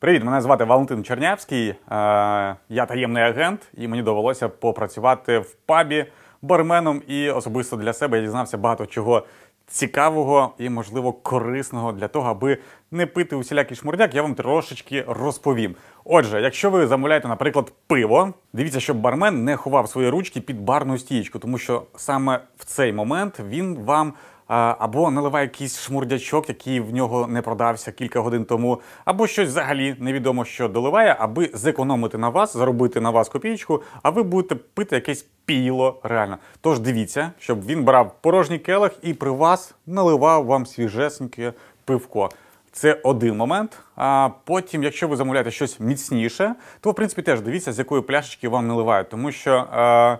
Привіт, мене звати Валентин Чернявський. Е, я таємний агент, і мені довелося попрацювати в пабі барменом. І особисто для себе я дізнався багато чого цікавого і, можливо, корисного для того, аби не пити усілякий шмурдяк, я вам трошечки розповім. Отже, якщо ви замовляєте, наприклад, пиво, дивіться, щоб бармен не ховав свої ручки під барну стієчку, тому що саме в цей момент він вам. Або наливає якийсь шмурдячок, який в нього не продався кілька годин тому, або щось взагалі невідомо що доливає, аби зекономити на вас, заробити на вас копійку, а ви будете пити якесь піло реально. Тож дивіться, щоб він брав порожній келих і при вас наливав вам свіжесеньке пивко. Це один момент. А потім, якщо ви замовляєте щось міцніше, то в принципі теж дивіться, з якої пляшечки вам наливають, тому що. Е,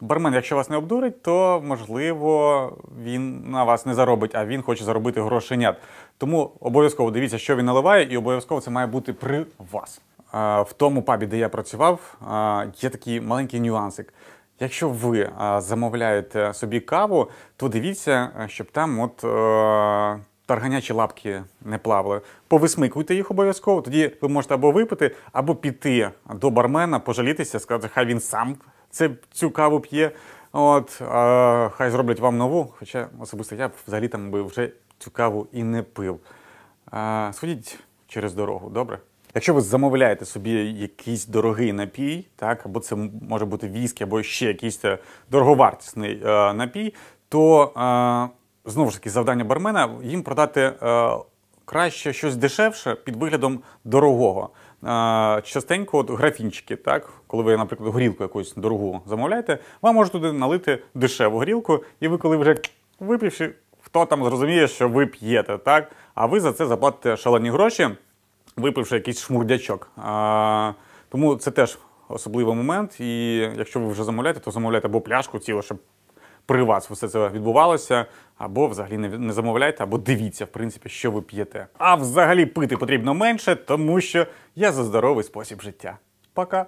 Бармен, якщо вас не обдурить, то можливо він на вас не заробить, а він хоче заробити грошенят. Тому обов'язково дивіться, що він наливає, і обов'язково це має бути при вас. Е, в тому пабі, де я працював, е, є такий маленький нюансик. Якщо ви е, замовляєте собі каву, то дивіться, щоб там от тарганячі лапки не плавали. Повисмикуйте їх обов'язково. Тоді ви можете або випити, або піти до бармена, пожалітися, сказати, хай він сам це, цю каву п'є. От, а, Хай зроблять вам нову. Хоча особисто я взагалі там би вже цю каву і не пив. А, Сходіть через дорогу, добре? Якщо ви замовляєте собі якийсь дорогий напій, так, або це може бути віскі, або ще якийсь е, дороговартісний е, напій, то. Е, знову ж таки завдання бармена їм продати е, краще щось дешевше під виглядом дорогого. Е, частенько от графінчики, так коли ви, наприклад, горілку якусь дорогу замовляєте, вам можуть туди налити дешеву горілку, і ви, коли вже випивши, хто там зрозуміє, що ви п'єте, так? А ви за це заплатите шалені гроші, випивши якийсь шмурдячок. Е, тому це теж особливий момент. І якщо ви вже замовляєте, то замовляйте або пляшку цілу, щоб при вас все це відбувалося. Або взагалі не, не замовляйте, або дивіться, в принципі, що ви п'єте. А взагалі пити потрібно менше, тому що я за здоровий спосіб життя. Пока.